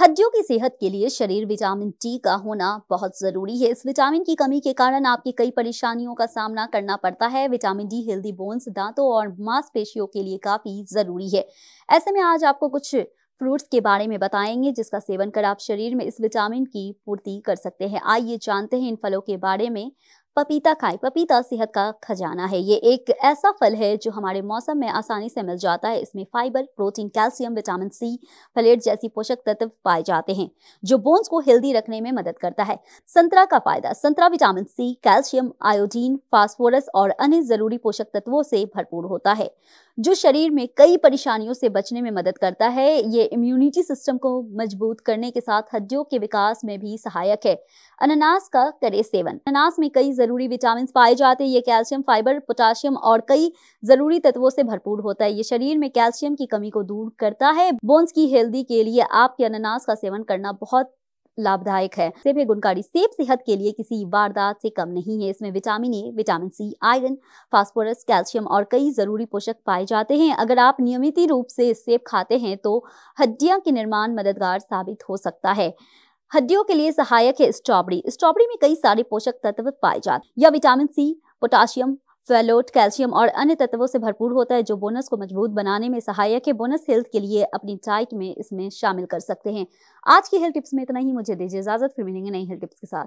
हड्डियों की सेहत के लिए शरीर विटामिन डी का होना बहुत ज़रूरी है इस विटामिन की कमी के कारण आपकी कई परेशानियों का सामना करना पड़ता है विटामिन डी हेल्दी बोन्स दांतों और मांसपेशियों के लिए काफ़ी ज़रूरी है ऐसे में आज आपको कुछ फ्रूट्स के बारे में बताएंगे जिसका सेवन कर आप शरीर में इस विटामिन की पूर्ति कर सकते हैं आइए जानते हैं इन फलों के बारे में पपीता खाएं पपीता सेहत का खजाना है ये एक ऐसा फल है जो हमारे मौसम में आसानी से मिल जाता है इसमें fibre protein calcium vitamin C folate जैसी पोषक तत्व पाए जाते हैं जो बोन्स को हेल्दी रखने में मदद करता है संतरा का फायदा संतरा vitamin C calcium iodine phosphorus और अन्य जरूरी पोषक तत्वों से भरपूर होता है जो शरीर में कई परेशानियों से बचने में मदद करता है ये इम्यूनिटी सिस्टम को मजबूत करने के साथ हड्डियों के विकास में भी सहायक है अनानास का करे सेवन अनानास में कई ज़रूरी विटामिन पाए जाते हैं ये कैल्शियम फाइबर पोटाशियम और कई ज़रूरी तत्वों से भरपूर होता है ये शरीर में कैल्शियम की कमी को दूर करता है बोन्स की हेल्दी के लिए आपके अनानास का सेवन करना बहुत लाभदायक है सेब है गुणकारी सेब सेहत के लिए किसी वारदात से कम नहीं है इसमें vitamin A vitamin C iron phosphorus calcium और कई जरूरी पोषक पाए जाते हैं अगर आप नियमित रूप से सेब खाते हैं तो हड्डियां के निर्माण मददगार साबित हो सकता है हड्डियों के लिए सहायक है स्ट्रॉबेरी स्ट्रॉबेरी में कई सारे पोषक तत्व पाए जाते यह vitamin C potassium folate calcium और अन्य तत्वों से भरपूर होता है जो बोनस को मजबूत बनाने में सहायक है बोनस हेल्थ के लिए अपनी डाइट में इसमें शामिल कर सकते हैं आज की हेल्थ टिप्स में इतना ही मुझे दीजिए इजाजत फिर मिलेंगे नई हेल्थ टिप्स के साथ